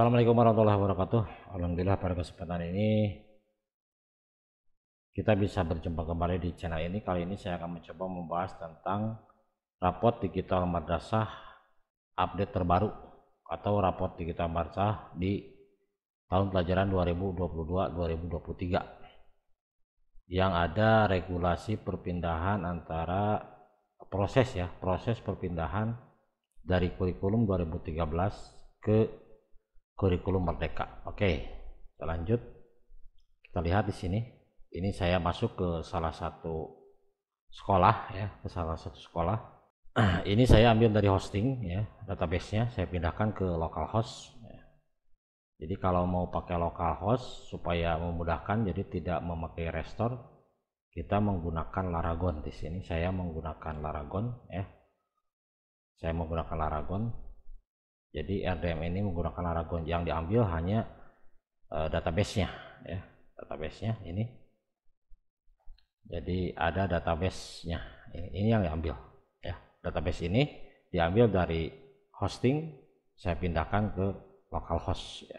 Assalamualaikum warahmatullahi wabarakatuh. Alhamdulillah pada kesempatan ini kita bisa berjumpa kembali di channel ini. Kali ini saya akan mencoba membahas tentang rapot digital madrasah update terbaru atau rapot digital madrasah di tahun pelajaran 2022-2023 yang ada regulasi perpindahan antara proses ya proses perpindahan dari kurikulum 2013 ke kurikulum merdeka. Oke, kita lanjut. Kita lihat di sini. Ini saya masuk ke salah satu sekolah ya, ke salah satu sekolah. Ini saya ambil dari hosting ya, database-nya saya pindahkan ke localhost. Ya. Jadi kalau mau pakai localhost supaya memudahkan jadi tidak memakai restore, kita menggunakan Laragon di sini. Saya menggunakan Laragon ya. Saya menggunakan Laragon jadi RDM ini menggunakan Aragon yang diambil hanya uh, database-nya ya, database-nya ini. Jadi ada database-nya. Ini, ini yang diambil ya. Database ini diambil dari hosting saya pindahkan ke localhost ya.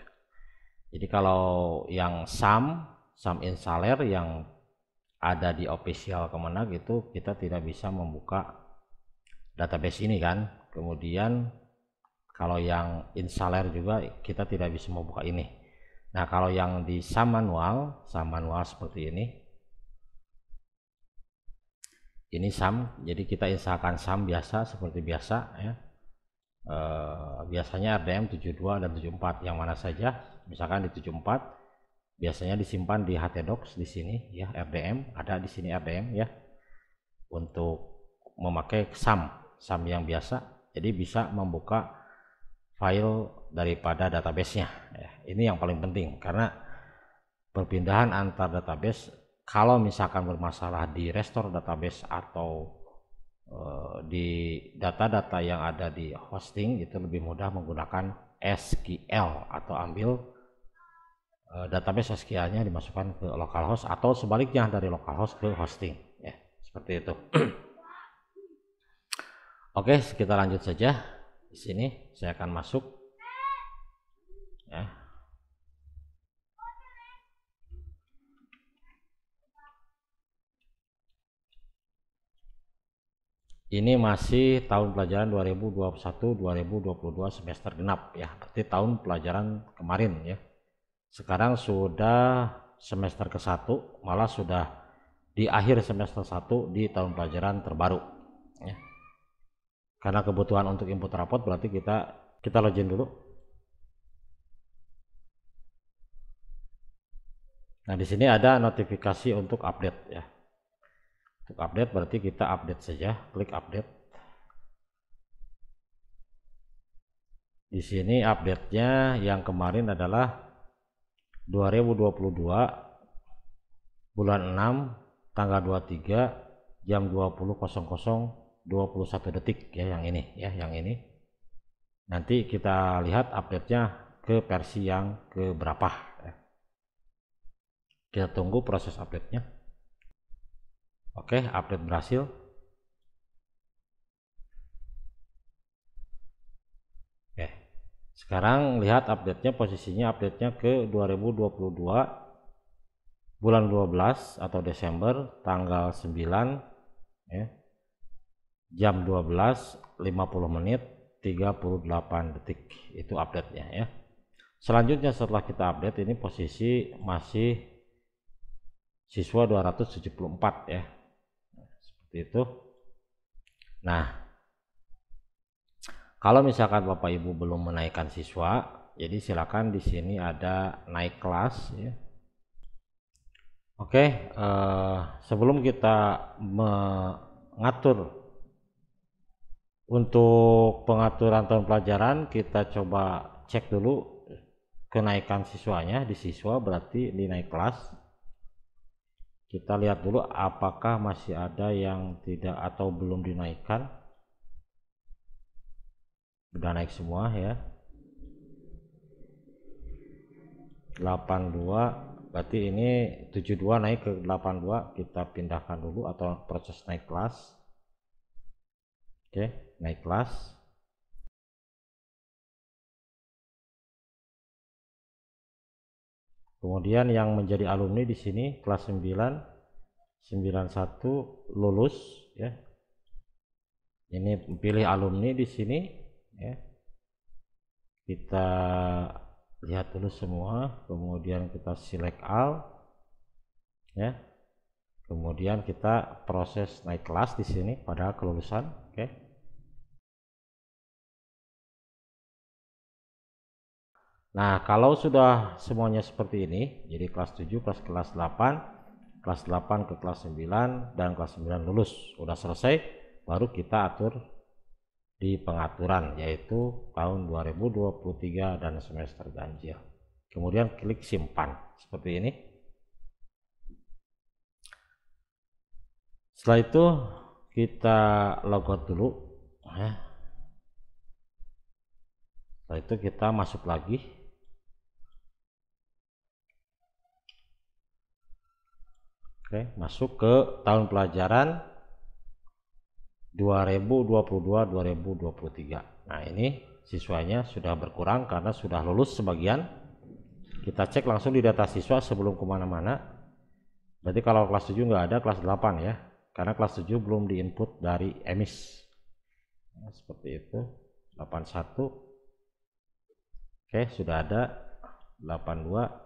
Jadi kalau yang SAM, SAM installer yang ada di official Kemenag itu kita tidak bisa membuka database ini kan. Kemudian kalau yang installer juga kita tidak bisa membuka ini. Nah, kalau yang di samanual, manual seperti ini. Ini sam, jadi kita instalkan sam biasa seperti biasa ya. E, biasanya RDM 72 dan 74 yang mana saja, misalkan di 74 biasanya disimpan di HTDocs di sini ya RDM, ada di sini RDM ya. Untuk memakai SAM, SAM yang biasa. Jadi bisa membuka file daripada databasenya. Ya, ini yang paling penting karena perpindahan antar database kalau misalkan bermasalah di restore database atau eh, di data-data yang ada di hosting itu lebih mudah menggunakan SQL atau ambil eh, database SQL-nya dimasukkan ke localhost atau sebaliknya dari localhost ke hosting ya seperti itu. Oke, kita lanjut saja di sini saya akan masuk ya ini masih tahun pelajaran 2021-2022 semester genap ya berarti tahun pelajaran kemarin ya sekarang sudah semester ke-1 malah sudah di akhir semester 1 di tahun pelajaran terbaru ya karena kebutuhan untuk input rapot berarti kita kita login dulu nah di sini ada notifikasi untuk update ya untuk update berarti kita update saja klik update di sini update nya yang kemarin adalah 2022 bulan 6 tanggal 23 jam 21 detik ya yang ini ya yang ini nanti kita lihat update-nya ke versi yang ke berapa ya. kita tunggu proses update-nya oke update berhasil oke sekarang lihat update-nya posisinya update-nya ke 2022 bulan 12 atau Desember tanggal 9 ya jam 12 50 menit 38 detik itu update-nya ya selanjutnya setelah kita update ini posisi masih siswa 274 ya seperti itu nah kalau misalkan Bapak Ibu belum menaikkan siswa jadi silakan di sini ada naik kelas ya Oke, eh, sebelum kita mengatur untuk pengaturan tahun pelajaran kita coba cek dulu kenaikan siswanya di siswa berarti di naik kelas kita lihat dulu apakah masih ada yang tidak atau belum dinaikkan Sudah naik semua ya 82 berarti ini 72 naik ke 82 kita pindahkan dulu atau proses naik kelas Oke, naik kelas. Kemudian yang menjadi alumni di sini kelas 9 91 lulus ya. Ini pilih alumni di sini ya. Kita lihat dulu semua, kemudian kita select all ya. Kemudian kita proses naik kelas di sini pada kelulusan Nah, kalau sudah semuanya seperti ini, jadi kelas 7, kelas kelas 8, kelas 8 ke kelas 9 dan kelas 9 lulus, udah selesai, baru kita atur di pengaturan yaitu tahun 2023 dan semester ganjil. Kemudian klik simpan seperti ini. Setelah itu kita logout dulu. Ya. Setelah itu kita masuk lagi Oke, masuk ke tahun pelajaran 2022-2023. Nah, ini siswanya sudah berkurang karena sudah lulus sebagian. Kita cek langsung di data siswa sebelum kemana-mana. Berarti kalau kelas 7 nggak ada, kelas 8 ya. Karena kelas 7 belum diinput dari EMIS. Nah, ya, seperti itu. 81. Oke, sudah ada. 82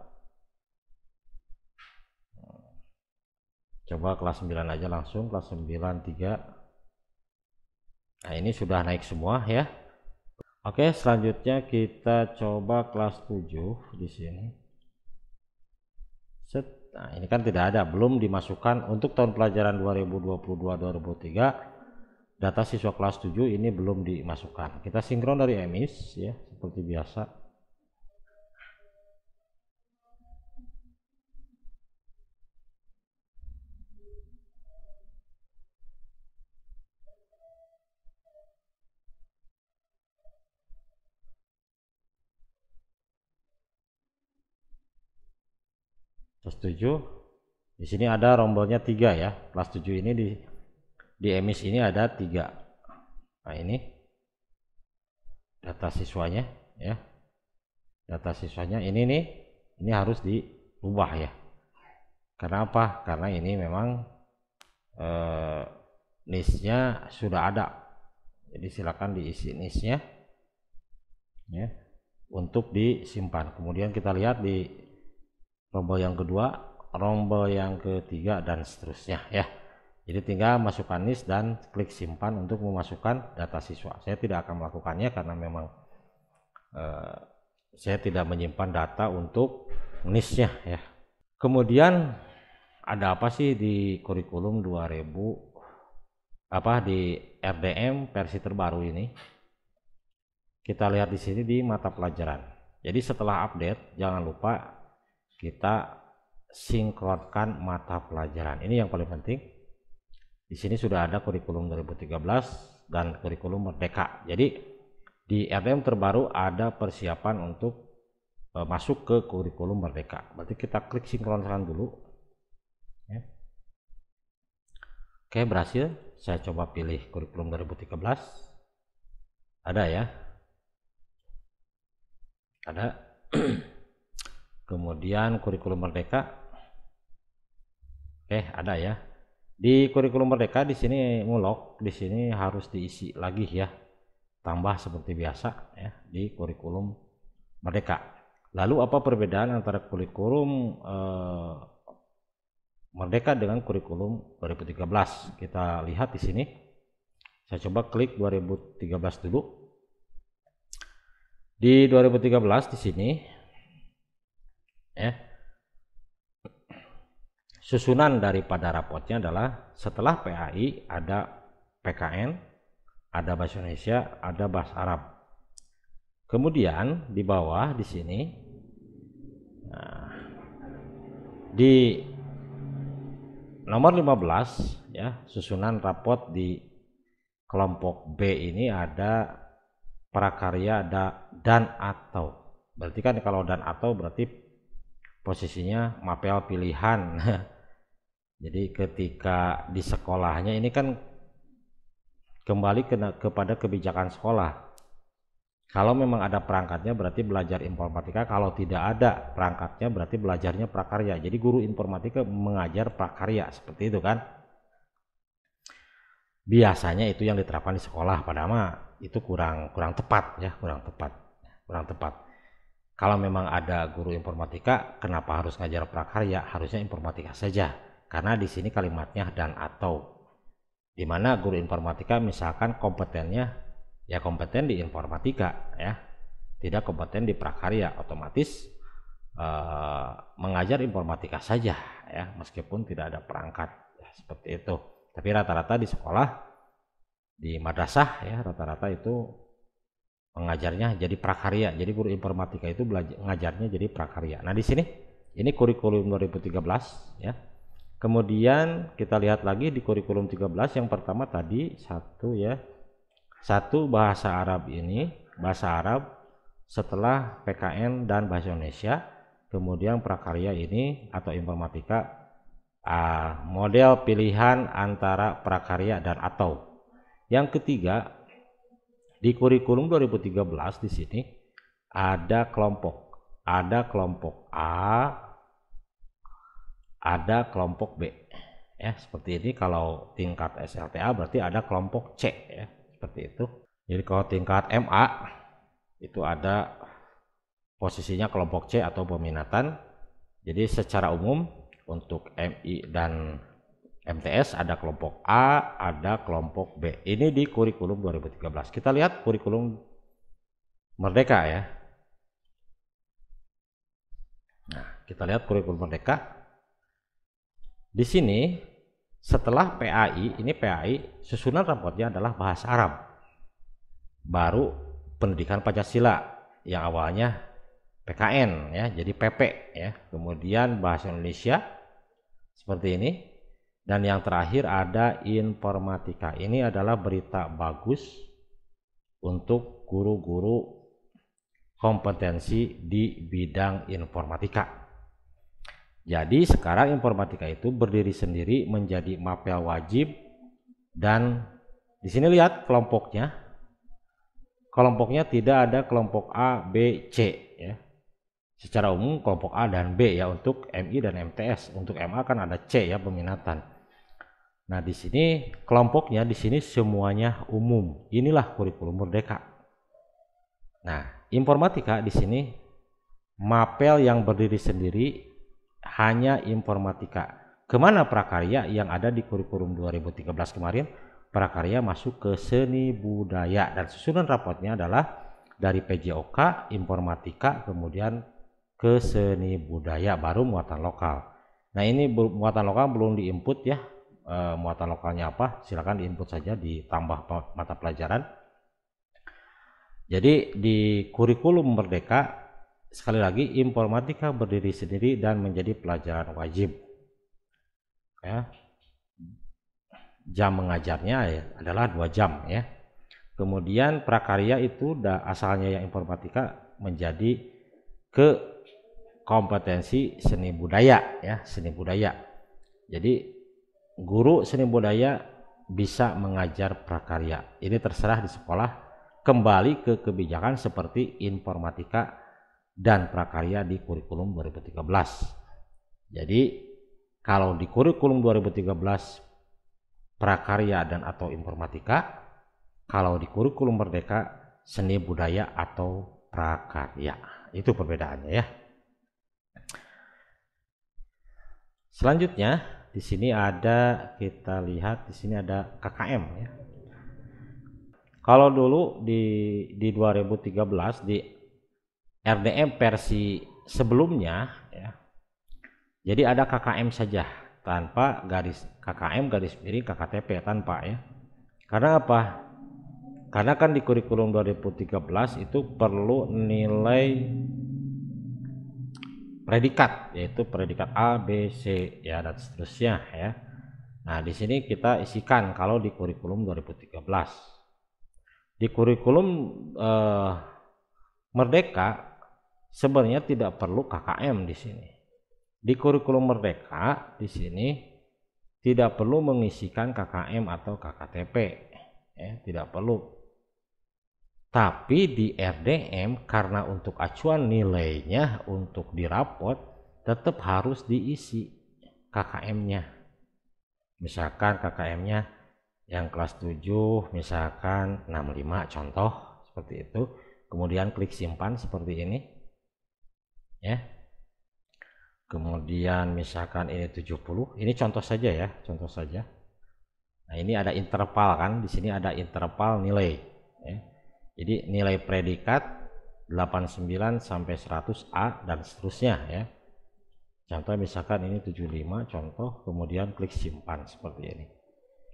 coba kelas 9 aja langsung kelas 9 3 nah ini sudah naik semua ya Oke selanjutnya kita coba kelas 7 di sini set nah ini kan tidak ada belum dimasukkan untuk tahun pelajaran 2022-2003 data siswa kelas 7 ini belum dimasukkan kita sinkron dari emis ya seperti biasa plus 7 di sini ada rombolnya 3 ya plus 7 ini di di emis ini ada 3 nah ini data siswanya ya data siswanya ini nih ini harus diubah ya karena apa karena ini memang eh, nisnya sudah ada jadi silakan diisi nisnya ya untuk disimpan kemudian kita lihat di rombol yang kedua, rombol yang ketiga dan seterusnya ya. Jadi tinggal masukkan nis dan klik simpan untuk memasukkan data siswa. Saya tidak akan melakukannya karena memang eh, saya tidak menyimpan data untuk NIS-nya ya. Kemudian ada apa sih di kurikulum 2000 apa di RDM versi terbaru ini? Kita lihat di sini di mata pelajaran. Jadi setelah update jangan lupa kita sinkronkan mata pelajaran. Ini yang paling penting. Di sini sudah ada kurikulum 2013 dan kurikulum Merdeka. Jadi di RDM terbaru ada persiapan untuk e, masuk ke kurikulum Merdeka. Berarti kita klik sinkronkan dulu. Ya. Oke, berhasil. Saya coba pilih kurikulum 2013. Ada ya? Ada. Kemudian kurikulum merdeka. Eh, ada ya. Di kurikulum merdeka di sini mulok, di sini harus diisi lagi ya. Tambah seperti biasa ya di kurikulum merdeka. Lalu apa perbedaan antara kurikulum eh, merdeka dengan kurikulum 2013? Kita lihat di sini. Saya coba klik 2013 dulu. Di 2013 di sini ya. Susunan daripada rapotnya adalah setelah PAI ada PKN, ada bahasa Indonesia, ada bahasa Arab. Kemudian di bawah di sini nah, di nomor 15 ya, susunan rapot di kelompok B ini ada prakarya ada dan atau. Berarti kan kalau dan atau berarti posisinya mapel pilihan. Jadi ketika di sekolahnya ini kan kembali ke, kepada kebijakan sekolah. Kalau memang ada perangkatnya berarti belajar informatika, kalau tidak ada perangkatnya berarti belajarnya prakarya. Jadi guru informatika mengajar prakarya seperti itu kan. Biasanya itu yang diterapkan di sekolah padahal itu kurang kurang tepat ya, kurang tepat. Kurang tepat. Kalau memang ada guru informatika, kenapa harus ngajar prakarya? Harusnya informatika saja. Karena di sini kalimatnya dan atau. Di mana guru informatika misalkan kompetennya ya kompeten di informatika ya. Tidak kompeten di prakarya, otomatis eh, mengajar informatika saja ya, meskipun tidak ada perangkat ya, seperti itu. Tapi rata-rata di sekolah di madrasah ya rata-rata itu mengajarnya jadi prakarya. Jadi guru informatika itu belajar mengajarnya jadi prakarya. Nah, di sini ini kurikulum 2013 ya. Kemudian kita lihat lagi di kurikulum 13 yang pertama tadi satu ya. Satu bahasa Arab ini, bahasa Arab setelah PKN dan bahasa Indonesia, kemudian prakarya ini atau informatika uh, model pilihan antara prakarya dan atau. Yang ketiga di kurikulum 2013 di sini ada kelompok, ada kelompok A, ada kelompok B. Ya, seperti ini kalau tingkat SLTA berarti ada kelompok C ya, seperti itu. Jadi kalau tingkat MA itu ada posisinya kelompok C atau peminatan. Jadi secara umum untuk MI dan MTS ada kelompok A, ada kelompok B. Ini di kurikulum 2013. Kita lihat kurikulum Merdeka ya. Nah, kita lihat kurikulum Merdeka. Di sini setelah PAI, ini PAI susunan rapotnya adalah bahasa Arab. Baru pendidikan Pancasila yang awalnya PKN ya, jadi PP ya. Kemudian bahasa Indonesia seperti ini dan yang terakhir ada informatika. Ini adalah berita bagus untuk guru-guru kompetensi di bidang informatika. Jadi sekarang informatika itu berdiri sendiri menjadi mapel wajib dan di sini lihat kelompoknya. Kelompoknya tidak ada kelompok A, B, C ya. Secara umum kelompok A dan B ya untuk MI dan MTS. Untuk MA kan ada C ya peminatan. Nah, di sini kelompoknya di sini semuanya umum. Inilah kurikulum merdeka. Nah, informatika di sini mapel yang berdiri sendiri hanya informatika. Kemana prakarya yang ada di kurikulum 2013 kemarin? Prakarya masuk ke seni budaya dan susunan rapotnya adalah dari PJOK, informatika, kemudian ke seni budaya baru muatan lokal. Nah ini muatan lokal belum diinput ya uh, muatan lokalnya apa, silakan input saja ditambah mata pelajaran. Jadi di kurikulum merdeka sekali lagi informatika berdiri sendiri dan menjadi pelajaran wajib. Ya. Jam mengajarnya ya, adalah dua jam ya. Kemudian prakarya itu asalnya yang informatika menjadi ke kompetensi seni budaya ya, seni budaya. Jadi guru seni budaya bisa mengajar prakarya. Ini terserah di sekolah kembali ke kebijakan seperti informatika dan prakarya di kurikulum 2013. Jadi kalau di kurikulum 2013 prakarya dan atau informatika, kalau di kurikulum merdeka seni budaya atau prakarya. Itu perbedaannya ya. Selanjutnya, di sini ada kita lihat di sini ada KKM ya. Kalau dulu di di 2013 di RDM versi sebelumnya ya. Jadi ada KKM saja tanpa garis KKM garis miring KKTP tanpa ya. Karena apa? Karena kan di kurikulum 2013 itu perlu nilai predikat yaitu predikat A, B, C ya dan seterusnya ya. Nah, di sini kita isikan kalau di kurikulum 2013. Di kurikulum eh, Merdeka sebenarnya tidak perlu KKM di sini. Di kurikulum Merdeka di sini tidak perlu mengisikan KKM atau KKTP. Ya, tidak perlu tapi di RDM karena untuk acuan nilainya untuk dirapot tetap harus diisi KKM-nya. Misalkan KKM-nya yang kelas 7 misalkan 65 contoh seperti itu. Kemudian klik simpan seperti ini. Ya. Kemudian misalkan ini 70, ini contoh saja ya, contoh saja. Nah, ini ada interval kan, di sini ada interval nilai ya jadi nilai predikat 89 sampai 100 A dan seterusnya ya. Contoh misalkan ini 75 contoh kemudian klik simpan seperti ini.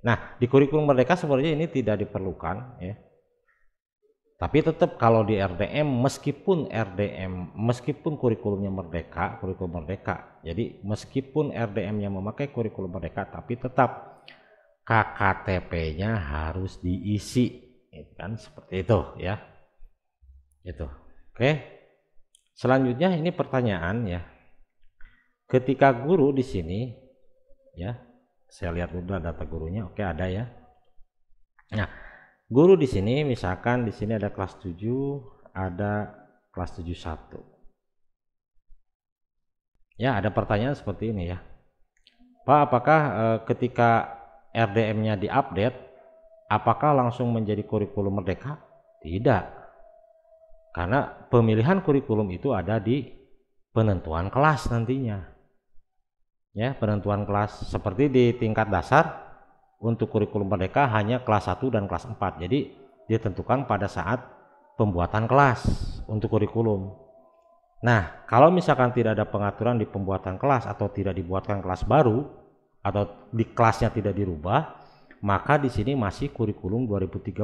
Nah, di kurikulum merdeka sebenarnya ini tidak diperlukan ya. Tapi tetap kalau di RDM meskipun RDM meskipun kurikulumnya merdeka, kurikulum merdeka. Jadi meskipun RDM yang memakai kurikulum merdeka tapi tetap KKTP-nya harus diisi itu kan seperti itu ya itu oke selanjutnya ini pertanyaan ya ketika guru di sini ya saya lihat udah data gurunya oke ada ya nah guru di sini misalkan di sini ada kelas 7 ada kelas 71 ya ada pertanyaan seperti ini ya Pak apakah e, ketika RDM-nya diupdate Apakah langsung menjadi kurikulum merdeka? Tidak. Karena pemilihan kurikulum itu ada di penentuan kelas nantinya. Ya, penentuan kelas seperti di tingkat dasar untuk kurikulum merdeka hanya kelas 1 dan kelas 4. Jadi ditentukan pada saat pembuatan kelas untuk kurikulum. Nah, kalau misalkan tidak ada pengaturan di pembuatan kelas atau tidak dibuatkan kelas baru atau di kelasnya tidak dirubah, maka di sini masih kurikulum 2013.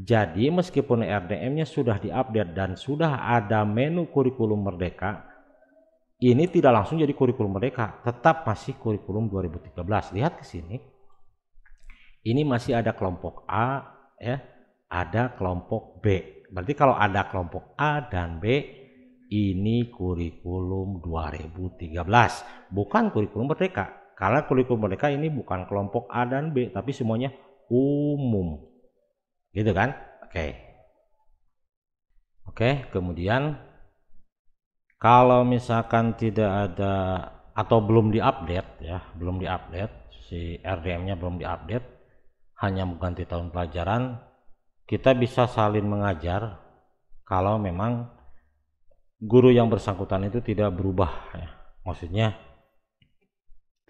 Jadi meskipun RDM-nya sudah diupdate dan sudah ada menu kurikulum merdeka, ini tidak langsung jadi kurikulum merdeka, tetap masih kurikulum 2013. Lihat ke sini. Ini masih ada kelompok A ya, ada kelompok B. Berarti kalau ada kelompok A dan B ini kurikulum 2013, bukan kurikulum merdeka. Karena kurikulum mereka ini bukan kelompok A dan B, tapi semuanya umum. Gitu kan? Oke. Oke, kemudian kalau misalkan tidak ada atau belum diupdate ya, belum diupdate si RDM-nya belum diupdate, hanya mengganti tahun pelajaran, kita bisa salin mengajar kalau memang guru yang bersangkutan itu tidak berubah ya. Maksudnya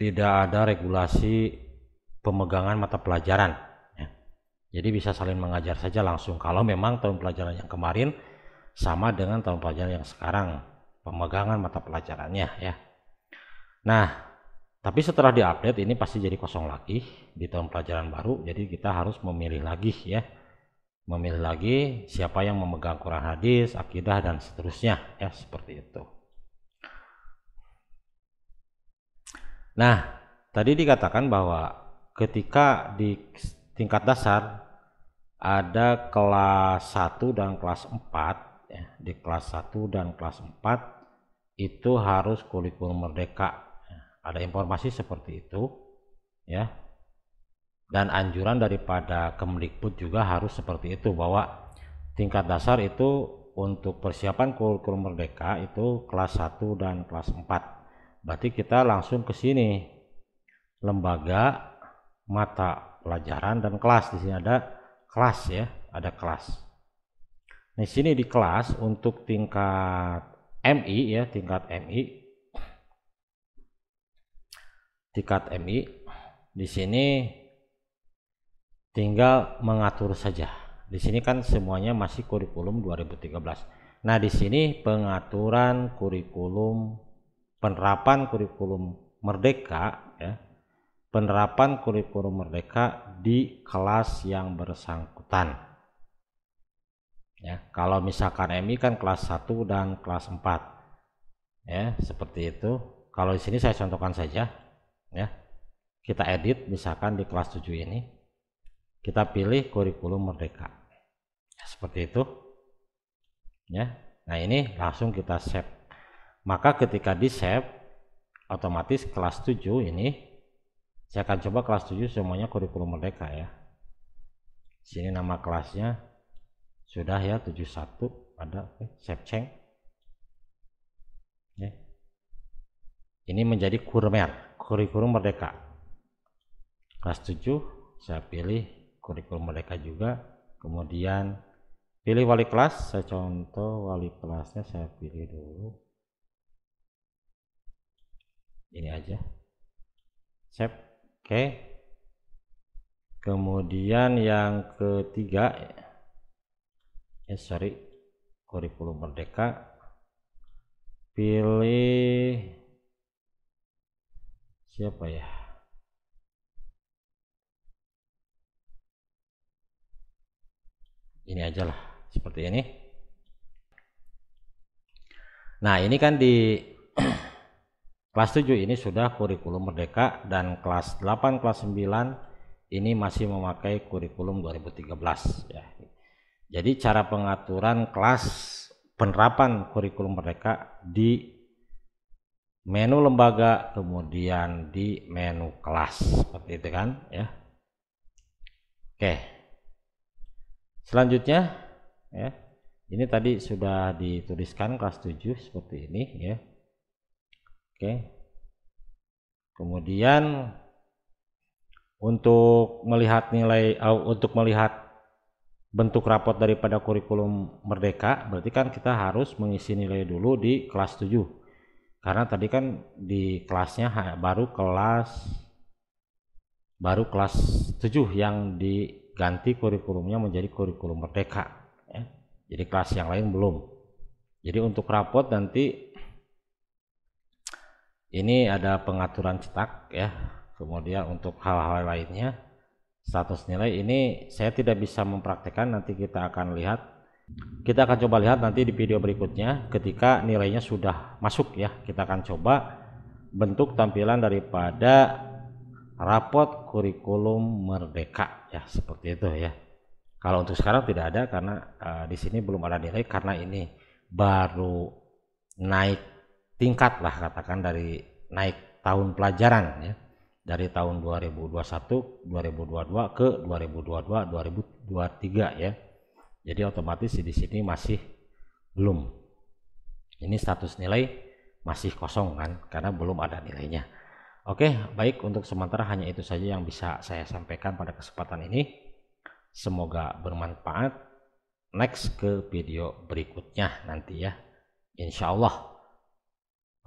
tidak ada regulasi pemegangan mata pelajaran. Ya. Jadi bisa saling mengajar saja langsung. Kalau memang tahun pelajaran yang kemarin sama dengan tahun pelajaran yang sekarang pemegangan mata pelajarannya ya. Nah, tapi setelah diupdate ini pasti jadi kosong lagi di tahun pelajaran baru. Jadi kita harus memilih lagi ya. Memilih lagi siapa yang memegang Quran hadis, akidah dan seterusnya ya seperti itu. Nah, tadi dikatakan bahwa ketika di tingkat dasar ada kelas 1 dan kelas 4 ya, di kelas 1 dan kelas 4 itu harus kurikulum merdeka ada informasi seperti itu ya dan anjuran daripada Kemdikbud juga harus seperti itu bahwa tingkat dasar itu untuk persiapan kurikulum merdeka itu kelas 1 dan kelas 4 Berarti kita langsung ke sini. Lembaga, mata pelajaran dan kelas di sini ada kelas ya, ada kelas. Nah, di sini di kelas untuk tingkat MI ya, tingkat MI. Tingkat MI di sini tinggal mengatur saja. Di sini kan semuanya masih kurikulum 2013. Nah, di sini pengaturan kurikulum penerapan kurikulum merdeka ya penerapan kurikulum merdeka di kelas yang bersangkutan ya kalau misalkan MI kan kelas 1 dan kelas 4 ya seperti itu kalau di sini saya contohkan saja ya kita edit misalkan di kelas 7 ini kita pilih kurikulum merdeka ya, seperti itu ya nah ini langsung kita save maka ketika di save otomatis kelas 7 ini saya akan coba kelas 7 semuanya kurikulum merdeka ya sini nama kelasnya sudah ya 71 ada eh, oke okay, ini menjadi kurmer kurikulum merdeka kelas 7 saya pilih kurikulum merdeka juga kemudian pilih wali kelas saya contoh wali kelasnya saya pilih dulu ini aja save oke okay. kemudian yang ketiga ya sorry kurikulum merdeka pilih siapa ya ini aja lah seperti ini nah ini kan di Kelas 7 ini sudah kurikulum merdeka dan kelas 8, kelas 9 ini masih memakai kurikulum 2013 ya. Jadi cara pengaturan kelas penerapan kurikulum merdeka di menu lembaga kemudian di menu kelas seperti itu kan ya. Oke. Selanjutnya ya. Ini tadi sudah dituliskan kelas 7 seperti ini ya Oke. Kemudian untuk melihat nilai untuk melihat bentuk rapot daripada kurikulum merdeka berarti kan kita harus mengisi nilai dulu di kelas 7 karena tadi kan di kelasnya baru kelas baru kelas 7 yang diganti kurikulumnya menjadi kurikulum merdeka ya. jadi kelas yang lain belum jadi untuk rapot nanti ini ada pengaturan cetak ya. Kemudian untuk hal-hal lainnya status nilai ini saya tidak bisa mempraktekkan nanti kita akan lihat kita akan coba lihat nanti di video berikutnya ketika nilainya sudah masuk ya kita akan coba bentuk tampilan daripada rapot kurikulum merdeka ya seperti itu ya kalau untuk sekarang tidak ada karena uh, di sini belum ada nilai karena ini baru naik tingkat lah katakan dari naik tahun pelajaran ya dari tahun 2021 2022 ke 2022 2023 ya jadi otomatis di sini masih belum ini status nilai masih kosong kan karena belum ada nilainya Oke, baik untuk sementara hanya itu saja yang bisa saya sampaikan pada kesempatan ini. Semoga bermanfaat. Next ke video berikutnya nanti ya. insyaallah